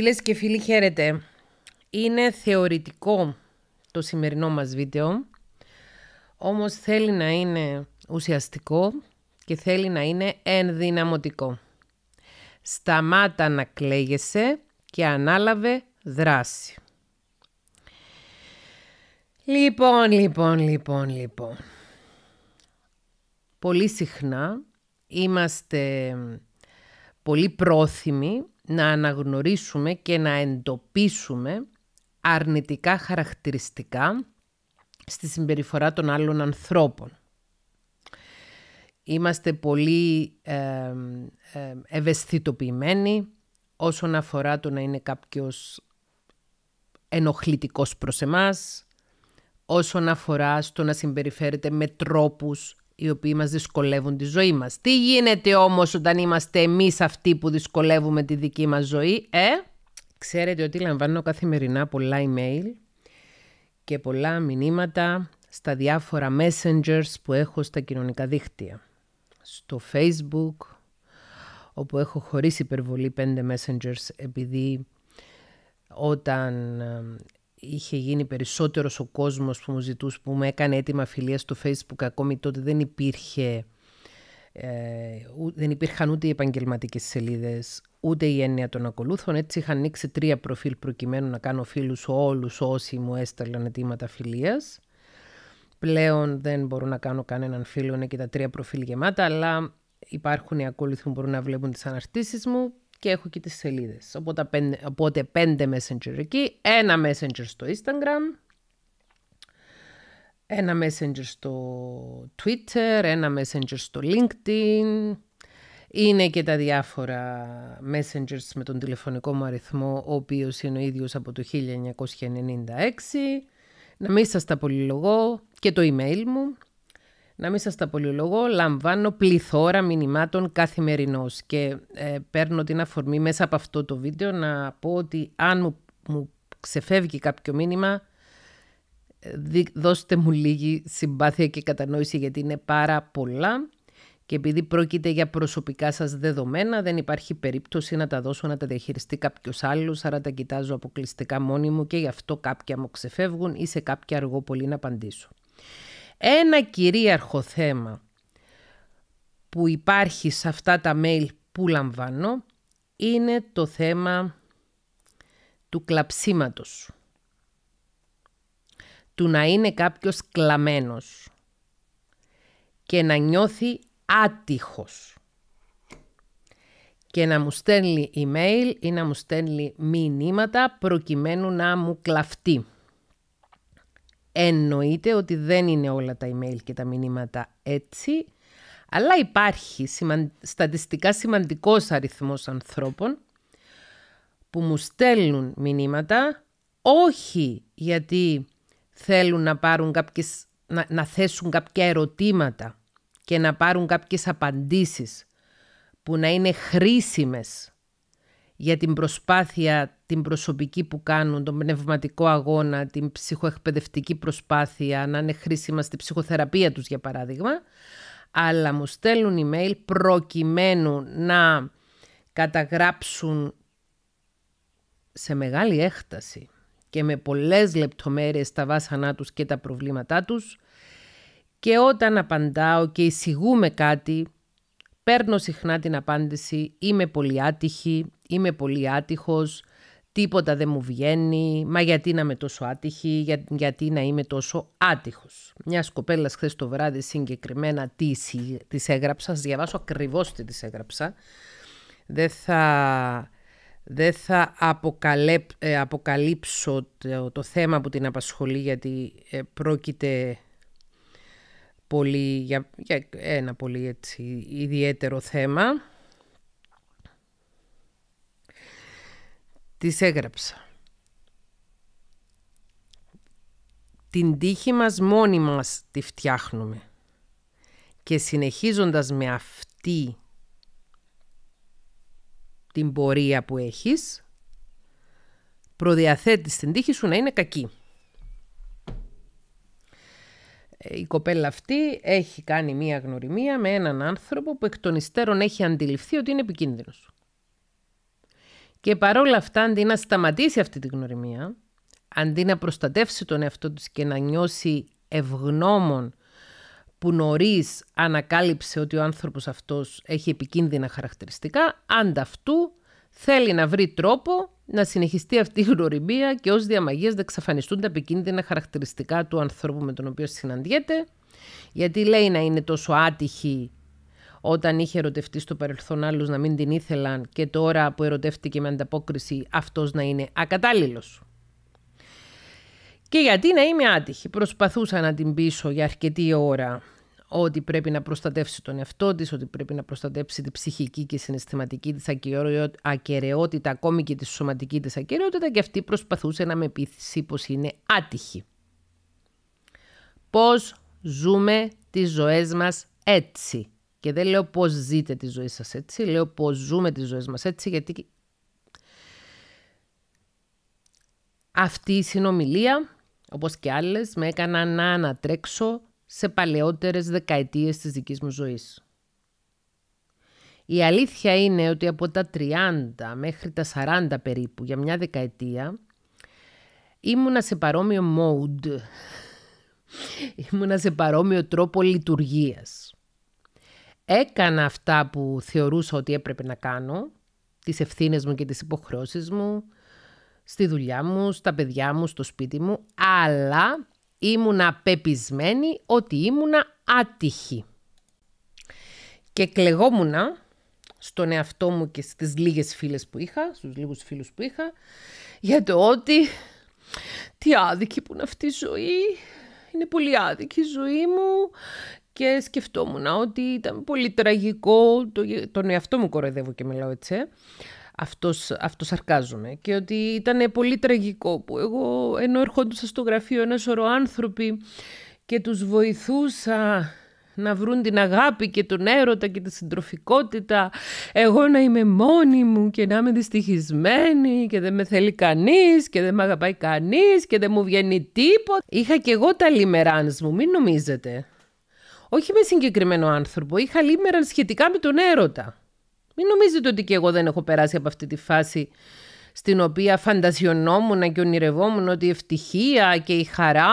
Φίλες και φίλοι χαίρετε. Είναι θεωρητικό το σημερινό μας βίντεο, όμως θέλει να είναι ουσιαστικό και θέλει να είναι ενδυναμωτικό. Σταμάτα να κλαίγεσαι και ανάλαβε δράση. Λοιπόν, λοιπόν, λοιπόν, λοιπόν. Πολύ συχνά είμαστε πολύ πρόθυμοι να αναγνωρίσουμε και να εντοπίσουμε αρνητικά χαρακτηριστικά στη συμπεριφορά των άλλων ανθρώπων. Είμαστε πολύ ευαισθητοποιημένοι όσον αφορά το να είναι κάποιος ενοχλητικός προς εμάς, όσον αφορά στο να συμπεριφέρεται με τρόπους οι οποίοι μας δυσκολεύουν τη ζωή μας. Τι γίνεται όμως όταν είμαστε εμείς αυτοί που δυσκολεύουμε τη δική μας ζωή, ε? Ξέρετε ότι λαμβάνω καθημερινά πολλά email και πολλά μηνύματα στα διάφορα messengers που έχω στα κοινωνικά δίκτυα. Στο facebook, όπου έχω χωρίς υπερβολή πέντε messengers επειδή όταν ε, είχε γίνει περισσότερος ο κόσμος που μου ζητούσε, που μου έκανε έτοιμα φιλία στο facebook, ακόμη τότε δεν υπήρχε... Ε, δεν υπήρχαν ούτε οι επαγγελματικές σελίδες, ούτε η έννοια των ακολούθων. Έτσι είχα ανοίξει τρία προφίλ προκειμένου να κάνω φίλους όλους όσοι μου έστειλαν αιτήματα φιλίας. Πλέον δεν μπορώ να κάνω κανέναν φίλο, είναι και τα τρία προφίλ γεμάτα, αλλά υπάρχουν οι ακόλουθοι που μπορούν να βλέπουν τις αναρτήσεις μου και έχω και τις σελίδες. Οπότε πέντε, οπότε πέντε messenger εκεί, ένα messenger στο Instagram, ένα messenger στο Twitter, ένα messenger στο LinkedIn. Είναι και τα διάφορα messengers με τον τηλεφωνικό μου αριθμό, ο οποίος είναι ο ίδιος από το 1996. Να μην σας τα πολυλογώ και το email μου, να μην σας τα πολυλογώ, λαμβάνω πληθώρα μηνυμάτων καθημερινώς και ε, παίρνω την αφορμή μέσα από αυτό το βίντεο να πω ότι αν μου, ξεφεύγει κάποιο μήνυμα, ε, δώστε μου λίγη συμπάθεια και κατανόηση γιατί είναι πάρα πολλά και επειδή πρόκειται για προσωπικά σας δεδομένα, δεν υπάρχει περίπτωση να τα δώσω να τα διαχειριστεί κάποιος άλλος, άρα τα κοιτάζω αποκλειστικά μόνη μου και γι' αυτό κάποια μου ξεφεύγουν ή σε κάποια αργό πολύ να απαντήσω. Ένα κυρίαρχο θέμα που υπάρχει σε αυτά τα mail που λαμβάνω είναι το θέμα του κλαψίματος. Του να είναι κάποιος κλαμένος και να νιώθει άτυχος και να μου στέλνει email ή να μου στέλνει μηνύματα προκειμένου να μου κλαφτεί. Εννοείται ότι δεν είναι όλα τα email και τα μηνύματα έτσι, αλλά υπάρχει στατιστικά σημαντικός αριθμός ανθρώπων που μου στέλνουν μηνύματα, όχι γιατί θέλουν να, πάρουν κάποιες, να θέσουν κάποια ερωτήματα και να πάρουν κάποιες απαντήσεις που να είναι χρήσιμες για την προσπάθεια την προσωπική που κάνουν, τον πνευματικό αγώνα, την ψυχοεκπαιδευτική προσπάθεια, να είναι χρήσιμα στη ψυχοθεραπεία τους για παράδειγμα, αλλά μου στέλνουν email προκειμένου να καταγράψουν σε μεγάλη έκταση και με πολλές λεπτομέρειες τα βάσανά τους και τα προβλήματά τους και όταν απαντάω και εισηγούμε κάτι, παίρνω συχνά την απάντηση «Είμαι πολύ άτυχη», «Είμαι πολύ άτυχος», τίποτα δεν μου βγαίνει, μα γιατί να είμαι τόσο άτυχη, γιατί να είμαι τόσο άτυχος. Μιας κοπέλας χθες το βράδυ συγκεκριμένα τις, της έγραψα, σας διαβάσω ακριβώς τι της έγραψα. Δεν θα, δεν ε, αποκαλύψω το, θέμα που την απασχολεί γιατί ε, πρόκειται πολύ, για, ένα πολύ έτσι, ιδιαίτερο θέμα. Τις έγραψα. Την τύχη μας μόνη μας τη φτιάχνουμε. Και συνεχίζοντας με αυτή την πορεία που έχεις, προδιαθέτεις την τύχη σου να είναι κακή. Ε, η κοπέλα αυτή έχει κάνει μία γνωριμία με έναν άνθρωπο που εκ των υστέρων έχει αντιληφθεί ότι είναι επικίνδυνος. Και παρόλα αυτά, αντί να σταματήσει αυτή τη γνωριμία, αντί να προστατεύσει τον εαυτό της και να νιώσει ευγνώμων που νωρίς ανακάλυψε ότι ο άνθρωπος αυτός έχει επικίνδυνα χαρακτηριστικά, ανταυτού θέλει να βρει τρόπο να συνεχιστεί αυτή η γνωριμία και ως διαμαγείας να εξαφανιστούν τα επικίνδυνα χαρακτηριστικά του ανθρώπου με τον οποίο συναντιέται, γιατί λέει να είναι τόσο άτυχη όταν είχε ερωτευτεί στο παρελθόν άλλους να μην την ήθελαν και τώρα που ερωτεύτηκε με ανταπόκριση αυτός να είναι ακατάλληλος. Και γιατί να είμαι άτυχη. Προσπαθούσα να την πείσω για αρκετή ώρα ότι πρέπει να προστατεύσει τον εαυτό της, ότι πρέπει να προστατεύσει τη ψυχική και συναισθηματική της ακαιρεότητα, ακόμη και τη σωματική της ακαιρεότητα και αυτή προσπαθούσε να με πείθει πως είναι άτυχη. Πώς ζούμε τις ζωές μας έτσι. Και δεν λέω πώς ζείτε τη ζωή σας έτσι, λέω πώς ζούμε τη ζωή μας έτσι, γιατί αυτή η συνομιλία, όπως και άλλες, με έκανα να ανατρέξω σε παλαιότερες δεκαετίες της δικής μου ζωής. Η αλήθεια είναι ότι από τα 30 μέχρι τα 40 περίπου, για μια δεκαετία, ήμουνα σε παρόμοιο mode, ήμουνα σε παρόμοιο τρόπο λειτουργίας έκανα αυτά που θεωρούσα ότι έπρεπε να κάνω, τις ευθύνες μου και τις υποχρεώσεις μου, στη δουλειά μου, στα παιδιά μου, στο σπίτι μου, αλλά ήμουνα απεπισμένη ότι ήμουνα άτυχη. Και κλεγόμουνα στον εαυτό μου και στις λίγες φίλες που είχα, στους λίγους φίλους που είχα, για το ότι τι άδικη που είναι αυτή η ζωή, είναι πολύ άδικη η ζωή μου και σκεφτόμουν ότι ήταν πολύ τραγικό, το, τον εαυτό μου κοροϊδεύω και μιλάω έτσι, ε. αυτός, αυτός αρκάζομαι, και ότι ήταν πολύ τραγικό που εγώ ενώ ερχόντουσα στο γραφείο ένα σωρό άνθρωποι και τους βοηθούσα να βρουν την αγάπη και τον έρωτα και τη συντροφικότητα. Εγώ να είμαι μόνη μου και να είμαι δυστυχισμένη και δεν με θέλει κανείς και δεν με αγαπάει κανείς και δεν μου βγαίνει τίποτα. Είχα και εγώ τα λιμεράνς μου, μην νομίζετε. Όχι με συγκεκριμένο άνθρωπο. Είχα λίμερα σχετικά με τον έρωτα. Μην νομίζετε ότι και εγώ δεν έχω περάσει από αυτή τη φάση στην οποία φαντασιωνόμουν και ονειρευόμουν ότι η ευτυχία και η χαρά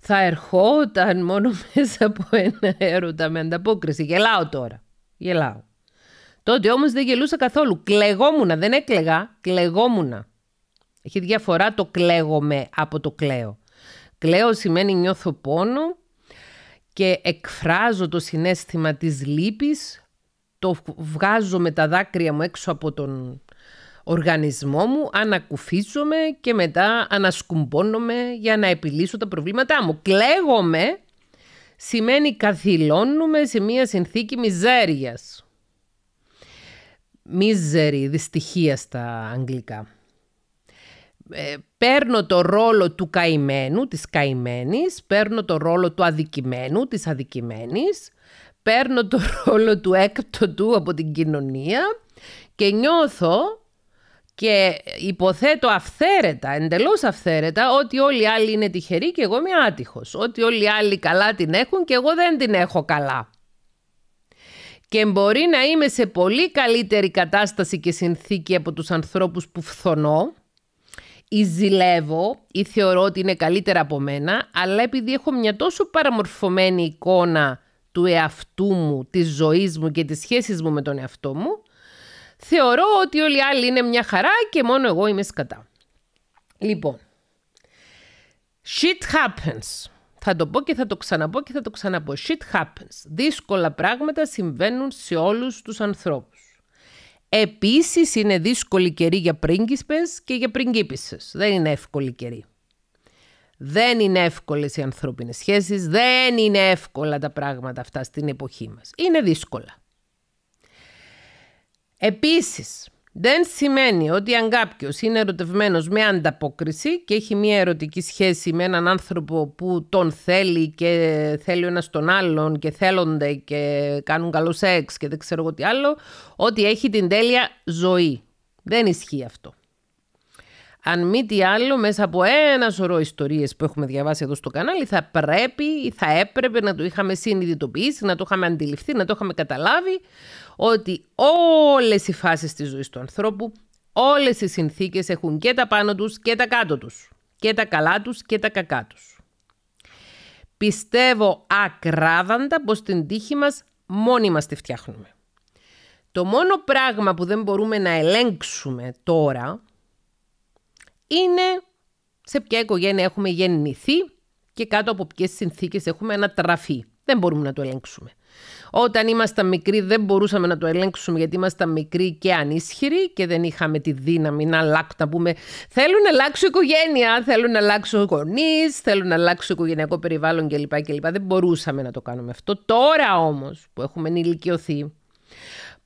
θα ερχόταν μόνο μέσα από ένα έρωτα με ανταπόκριση. Γελάω τώρα. Γελάω. Τότε όμως δεν γελούσα καθόλου. Κλεγόμουνα, δεν έκλεγα, κλεγόμουνα. Έχει διαφορά το κλαίγομαι από το κλαίω. Κλαίω σημαίνει νιώθω πόνο, και εκφράζω το συνέστημα της λύπης, το βγάζω με τα δάκρυα μου έξω από τον οργανισμό μου, ανακουφίζομαι και μετά ανασκουμπώνομαι για να επιλύσω τα προβλήματά μου. Κλαίγομαι σημαίνει καθυλώνουμε σε μια συνθήκη μιζέριας. Μίζερη δυστυχία στα αγγλικά. Ε, παίρνω το ρόλο του καημένου, της καημένης, παίρνω το ρόλο του αδικημένου, της αδικημένης, παίρνω το ρόλο του έκτοτου από την κοινωνία και νιώθω και υποθέτω αυθαίρετα, εντελώς αυθαίρετα, ότι όλοι οι άλλοι είναι τυχεροί και εγώ είμαι άτυχος. Ότι όλοι οι άλλοι καλά την έχουν και εγώ δεν την έχω καλά. Και μπορεί να είμαι σε πολύ καλύτερη κατάσταση και συνθήκη από τους ανθρώπους που φθονώ, ή ζηλεύω ή θεωρώ ότι είναι καλύτερα από μένα, αλλά επειδή έχω μια τόσο παραμορφωμένη εικόνα του εαυτού μου, της ζωής μου και της σχέσης μου με τον εαυτό μου, θεωρώ ότι όλοι οι άλλοι είναι μια χαρά και μόνο εγώ είμαι σκατά. Λοιπόν, shit happens. Θα το πω και θα το ξαναπώ και θα το ξαναπώ. Shit happens. Δύσκολα πράγματα συμβαίνουν σε όλους τους ανθρώπους. Επίσης είναι δύσκολη καιρή για πρίγκισπες και για πριγκίπισσες. Δεν είναι εύκολη καιρή. Δεν είναι εύκολες οι ανθρώπινες σχέσεις, δεν είναι εύκολα τα πράγματα αυτά στην εποχή μας. Είναι δύσκολα. Επίσης, δεν σημαίνει ότι αν κάποιος είναι ερωτευμένος με ανταπόκριση και έχει μια ερωτική σχέση με έναν άνθρωπο που τον θέλει και θέλει να ένας τον άλλον και θέλονται και κάνουν καλό σεξ και δεν ξέρω εγώ τι άλλο, ότι έχει την τέλεια ζωή. Δεν ισχύει αυτό αν μη τι άλλο, μέσα από ένα σωρό ιστορίες που έχουμε διαβάσει εδώ στο κανάλι, θα πρέπει ή θα έπρεπε να το είχαμε συνειδητοποιήσει, να το είχαμε αντιληφθεί, να το είχαμε καταλάβει, ότι όλες οι φάσεις της ζωής του ανθρώπου, όλες οι συνθήκες έχουν και τα πάνω τους και τα κάτω τους. Και τα καλά τους και τα κακά τους. Πιστεύω ακράδαντα πως την τύχη μας μόνοι μας τη φτιάχνουμε. Το μόνο πράγμα που δεν μπορούμε να ελέγξουμε τώρα είναι σε ποια οικογένεια έχουμε γεννηθεί και κάτω από ποιες συνθήκες έχουμε ανατραφεί. Δεν μπορούμε να το ελέγξουμε. Όταν ήμασταν μικροί δεν μπορούσαμε να το ελέγξουμε γιατί ήμασταν μικροί και ανίσχυροι και δεν είχαμε τη δύναμη να αλλάξουμε, να πούμε θέλουν να αλλάξω οικογένεια, θέλουν να αλλάξω γονείς, θέλουν να αλλάξω οικογενειακό περιβάλλον κλπ. κλπ. Δεν μπορούσαμε να το κάνουμε αυτό. Τώρα όμως που έχουμε ενηλικιωθεί,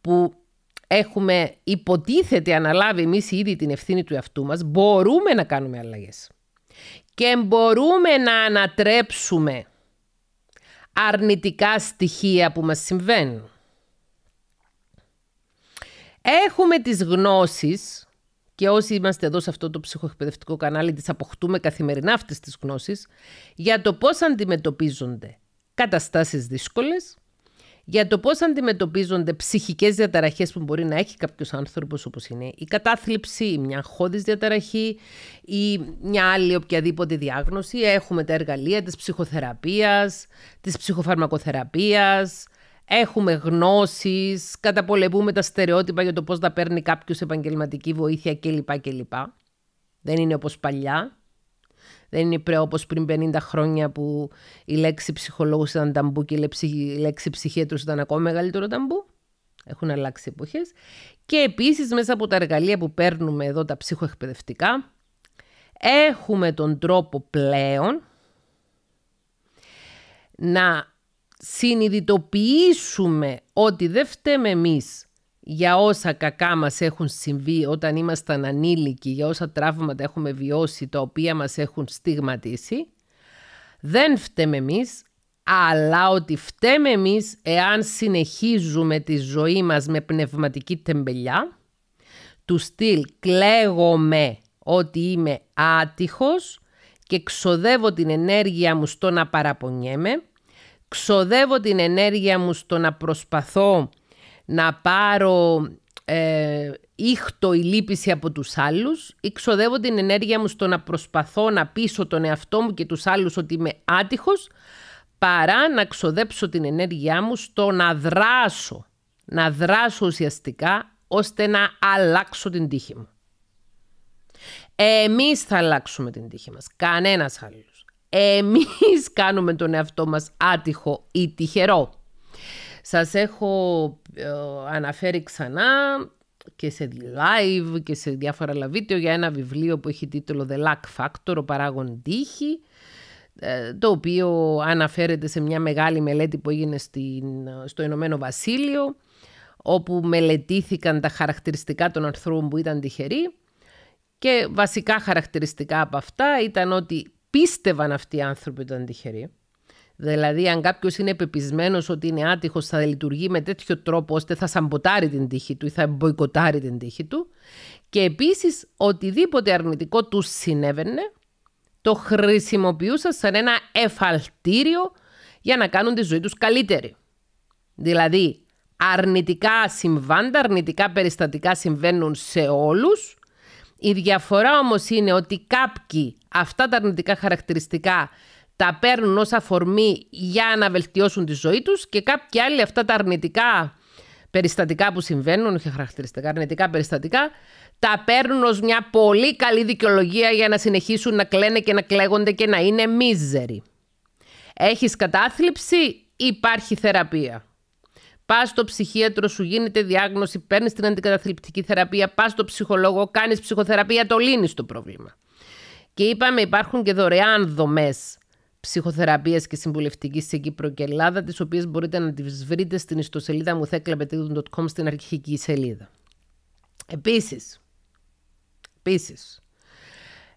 που έχουμε υποτίθεται αναλάβει εμείς ήδη την ευθύνη του εαυτού μας, μπορούμε να κάνουμε αλλαγές. Και μπορούμε να ανατρέψουμε αρνητικά στοιχεία που μας συμβαίνουν. Έχουμε τις γνώσεις και όσοι είμαστε εδώ σε αυτό το ψυχοεκπαιδευτικό κανάλι τις αποκτούμε καθημερινά αυτές τις γνώσεις για το πώς αντιμετωπίζονται καταστάσεις δύσκολες, για το πώς αντιμετωπίζονται ψυχικές διαταραχές που μπορεί να έχει κάποιος άνθρωπος όπως είναι η κατάθλιψη, η μια χώδης διαταραχή ή μια άλλη οποιαδήποτε διάγνωση. Έχουμε τα εργαλεία της ψυχοθεραπείας, της ψυχοφαρμακοθεραπείας, έχουμε γνώσεις, καταπολεμούμε τα στερεότυπα για το πώς να παίρνει κάποιος επαγγελματική βοήθεια κλπ. κλπ. Δεν είναι όπως παλιά. Δεν είναι πρέ όπως πριν 50 χρόνια που η λέξη ψυχολόγος ήταν ταμπού και η λέξη ψυχίατρος ήταν ακόμα μεγαλύτερο ταμπού. Έχουν αλλάξει εποχές. Και επίσης μέσα από τα εργαλεία που παίρνουμε εδώ τα ψυχοεκπαιδευτικά έχουμε τον τρόπο πλέον να συνειδητοποιήσουμε ότι δεν φταίμε εμείς για όσα κακά μας έχουν συμβεί όταν ήμασταν ανήλικοι, για όσα τραύματα έχουμε βιώσει, τα οποία μας έχουν στιγματίσει, δεν φταίμε εμείς, αλλά ότι φταίμε εμείς εάν συνεχίζουμε τη ζωή μας με πνευματική τεμπελιά, του στυλ κλαίγομαι ότι είμαι άτυχος και ξοδεύω την ενέργεια μου στο να παραπονιέμαι, ξοδεύω την ενέργεια μου στο να προσπαθώ να πάρω ε, ήχτο η λύπηση από τους άλλους ή ξοδεύω την ενέργεια μου στο να προσπαθώ να πείσω τον εαυτό μου και τους άλλους ότι είμαι άτυχος παρά να ξοδέψω την ενέργειά μου στο να δράσω, να δράσω ουσιαστικά ώστε να αλλάξω την τύχη μου. Εμείς θα αλλάξουμε την τύχη μας, κανένας άλλος. Εμείς κάνουμε τον εαυτό μας άτυχο ή τυχερό. Σας έχω ε, αναφέρει ξανά και σε live και σε διάφορα άλλα βίντεο για ένα βιβλίο που έχει τίτλο The Lack Factor, ο παράγον τύχη, ε, το οποίο αναφέρεται σε μια μεγάλη μελέτη που έγινε στην, στο Ηνωμένο Βασίλειο, όπου μελετήθηκαν τα χαρακτηριστικά των ανθρώπων που ήταν τυχεροί και βασικά χαρακτηριστικά από αυτά ήταν ότι πίστευαν αυτοί οι άνθρωποι ότι ήταν τυχεροί, Δηλαδή, αν κάποιος είναι πεπισμένος ότι είναι άτυχος, θα λειτουργεί με τέτοιο τρόπο ώστε θα σαμποτάρει την τύχη του ή θα μποϊκοτάρει την τύχη του. Και επίσης, οτιδήποτε αρνητικό του συνέβαινε, το χρησιμοποιούσαν σαν ένα εφαλτήριο για να κάνουν τη ζωή τους καλύτερη. Δηλαδή, αρνητικά συμβάντα, αρνητικά περιστατικά συμβαίνουν σε όλους. Η διαφορά όμως είναι ότι κάποιοι αυτά τα αρνητικά χαρακτηριστικά τα παίρνουν ως αφορμή για να βελτιώσουν τη ζωή τους και κάποιοι άλλοι αυτά τα αρνητικά περιστατικά που συμβαίνουν, όχι χαρακτηριστικά, αρνητικά περιστατικά, τα παίρνουν ως μια πολύ καλή δικαιολογία για να συνεχίσουν να κλαίνε και να κλαίγονται και να είναι μίζεροι. Έχεις κατάθλιψη, υπάρχει θεραπεία. Πας στο ψυχίατρο, σου γίνεται διάγνωση, παίρνεις την αντικαταθλιπτική θεραπεία, πας στο ψυχολόγο, κάνεις ψυχοθεραπεία, το λύνεις το πρόβλημα. Και είπαμε, υπάρχουν και δωρεάν δομές ψυχοθεραπείας και συμβουλευτικής σε Κύπρο και Ελλάδα, τις οποίες μπορείτε να τις βρείτε στην ιστοσελίδα μου στην αρχική σελίδα. Επίσης,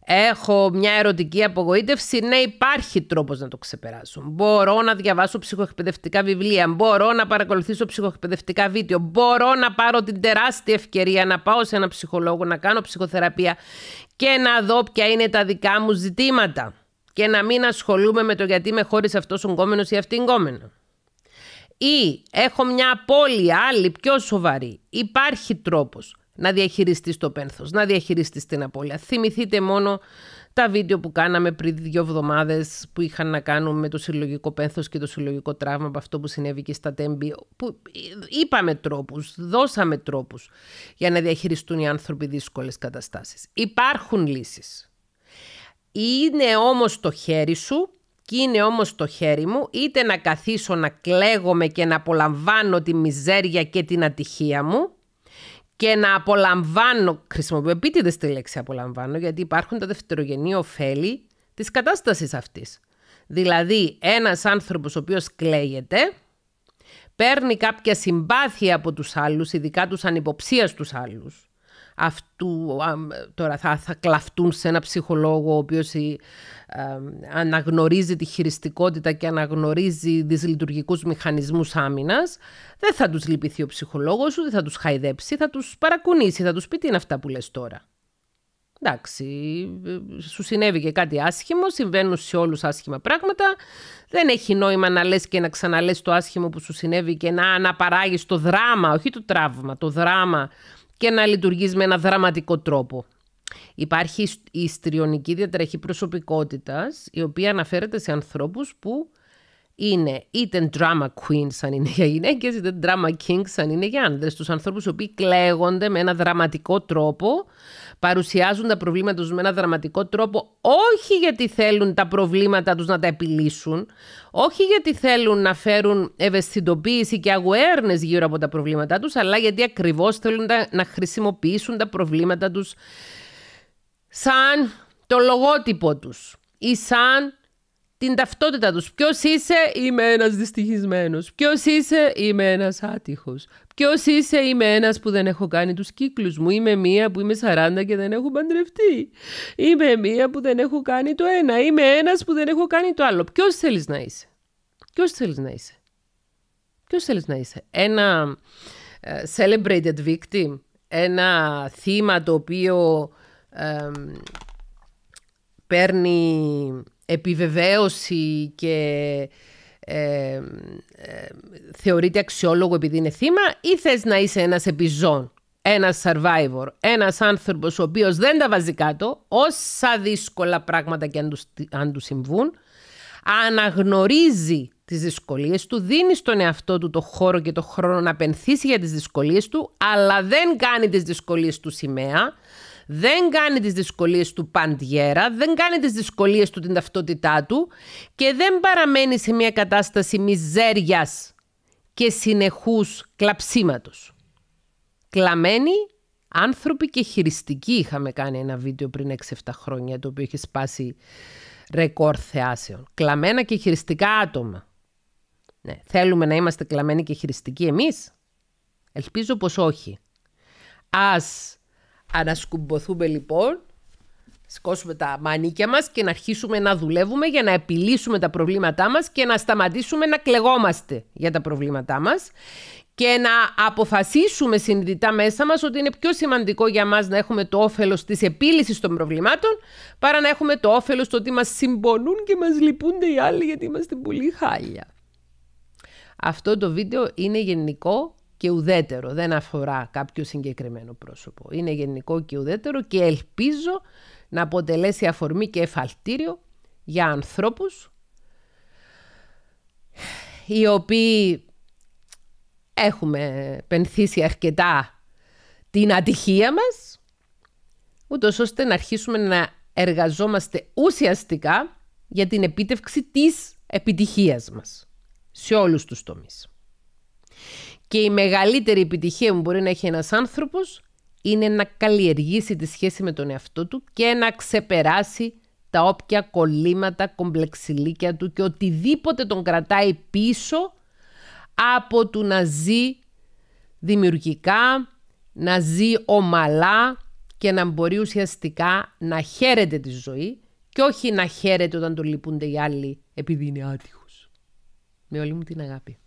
Έχω μια ερωτική απογοήτευση. Ναι, υπάρχει τρόπος να το ξεπεράσω. Μπορώ να διαβάσω ψυχοεκπαιδευτικά βιβλία. Μπορώ να παρακολουθήσω ψυχοεκπαιδευτικά βίντεο. Μπορώ να πάρω την τεράστια ευκαιρία να πάω σε έναν ψυχολόγο, να κάνω ψυχοθεραπεία και να δω ποια είναι τα δικά μου ζητήματα και να μην ασχολούμαι με το γιατί με χώρισε αυτός ο γκόμενος ή αυτή γκόμενα. Ή έχω μια απώλεια άλλη πιο σοβαρή. Υπάρχει τρόπος να διαχειριστείς το πένθος, να διαχειριστείς την απώλεια. Θυμηθείτε μόνο τα βίντεο που κάναμε πριν δύο εβδομάδες που είχαν να κάνουν με το συλλογικό πένθος και το συλλογικό τραύμα από αυτό που συνέβη και στα Τέμπη. Που είπαμε τρόπους, δώσαμε τρόπους για να διαχειριστούν οι άνθρωποι δύσκολες καταστάσεις. Υπάρχουν λύσεις. Είναι όμως το χέρι σου και είναι όμως το χέρι μου είτε να καθίσω να κλαίγομαι και να απολαμβάνω τη μιζέρια και την ατυχία μου και να απολαμβάνω, χρησιμοποιώ επίτηδες τη λέξη απολαμβάνω γιατί υπάρχουν τα δευτερογενή ωφέλη της κατάστασης αυτής. Δηλαδή ένας άνθρωπος ο οποίος κλαίγεται παίρνει κάποια συμπάθεια από τους άλλους, ειδικά τους ανυποψίας τους άλλους αυτού, τώρα θα, κλαφτούν σε ένα ψυχολόγο ο οποίος ε, αναγνωρίζει τη χειριστικότητα και αναγνωρίζει λειτουργικούς μηχανισμούς άμυνας, δεν θα τους λυπηθεί ο ψυχολόγος, ούτε θα τους χαϊδέψει, θα τους παρακουνήσει, θα τους πει τι είναι αυτά που λες τώρα. Εντάξει, ε, σου συνέβη και κάτι άσχημο, συμβαίνουν σε όλους άσχημα πράγματα. Δεν έχει νόημα να λες και να ξαναλες το άσχημο που σου συνέβη και να αναπαράγεις το δράμα, όχι το τραύμα, το δράμα και να λειτουργείς με ένα δραματικό τρόπο. Υπάρχει η ιστριονική διατραχή προσωπικότητας, η οποία αναφέρεται σε ανθρώπους που είναι είτε drama queen σαν είναι για γυναίκες, είτε drama king σαν είναι για άντρε. Τους ανθρώπους οι οποίοι κλαίγονται με ένα δραματικό τρόπο, παρουσιάζουν τα προβλήματα τους με ένα δραματικό τρόπο, όχι γιατί θέλουν τα προβλήματα τους να τα επιλύσουν, όχι γιατί θέλουν να φέρουν ευαισθητοποίηση και awareness γύρω από τα προβλήματά τους, αλλά γιατί ακριβώς θέλουν να χρησιμοποιήσουν τα προβλήματα τους σαν το λογότυπο τους ή σαν την ταυτότητα τους. Ποιος είσαι, είμαι ένας δυστυχισμένος. Ποιος είσαι, είμαι ένας άτυχος. Ποιος είσαι, είμαι ένας που δεν έχω κάνει τους κύκλους μου. Είμαι μία που είμαι 40 και δεν έχω παντρευτεί. Είμαι μία που δεν έχω κάνει το ένα. Είμαι ένας που δεν έχω κάνει το άλλο. Ποιος θέλεις να είσαι. Ποιος θέλεις να είσαι. Ποιος θέλεις να είσαι. Ένα ε, celebrated victim. Ένα θύμα το οποίο παίρνει επιβεβαίωση και ε, ε, θεωρείται αξιόλογο επειδή είναι θύμα ή θες να είσαι ένας επιζών, ένας survivor, ένας άνθρωπος ο οποίος δεν τα βάζει κάτω, όσα δύσκολα πράγματα και αν τους, συμβούν, αναγνωρίζει τις δυσκολίες του, δίνει στον εαυτό του το χώρο και το χρόνο να πενθήσει για τις δυσκολίες του, αλλά δεν κάνει τις δυσκολίες του σημαία, δεν κάνει τις δυσκολίες του παντιέρα, δεν κάνει τις δυσκολίες του την ταυτότητά του και δεν παραμένει σε μια κατάσταση μιζέριας και συνεχούς κλαψίματος. Κλαμμένοι άνθρωποι και χειριστικοί είχαμε κάνει ένα βίντεο πριν 6-7 χρόνια το οποίο είχε σπάσει ρεκόρ θεάσεων. Κλαμμένα και χειριστικά άτομα. Ναι, θέλουμε να είμαστε κλαμμένοι και χειριστικοί εμείς. Ελπίζω πως όχι. Ας Ανασκουμποθούμε λοιπόν, σκόσουμε τα μανίκια μας και να αρχίσουμε να δουλεύουμε για να επιλύσουμε τα προβλήματά μας και να σταματήσουμε να κλεγόμαστε για τα προβλήματά μας και να αποφασίσουμε συνειδητά μέσα μας ότι είναι πιο σημαντικό για μας να έχουμε το όφελος της επίλυσης των προβλημάτων παρά να έχουμε το όφελος το ότι μας συμπονούν και μας λυπούνται οι άλλοι γιατί είμαστε πολύ χάλια. Αυτό το βίντεο είναι γενικό και ουδέτερο, δεν αφορά κάποιο συγκεκριμένο πρόσωπο. Είναι γενικό και ουδέτερο και ελπίζω να αποτελέσει αφορμή και εφαλτήριο για ανθρώπους οι οποίοι έχουμε πενθήσει αρκετά την ατυχία μας, ούτως ώστε να αρχίσουμε να εργαζόμαστε ουσιαστικά για την επίτευξη της επιτυχίας μας σε όλους τους τομείς. Και η μεγαλύτερη επιτυχία που μπορεί να έχει ένας άνθρωπος είναι να καλλιεργήσει τη σχέση με τον εαυτό του και να ξεπεράσει τα όποια κολλήματα, κομπλεξιλίκια του και οτιδήποτε τον κρατάει πίσω από του να ζει δημιουργικά, να ζει ομαλά και να μπορεί ουσιαστικά να χαίρεται τη ζωή και όχι να χαίρεται όταν του λυπούνται οι άλλοι επειδή είναι άτυχος. Με όλη μου την αγάπη.